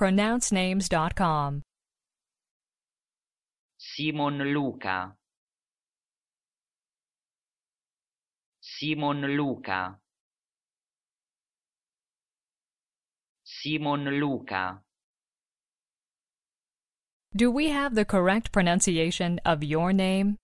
pronouncenames.com. Simon Luca Simon Luca Simon Luca Do we have the correct pronunciation of your name?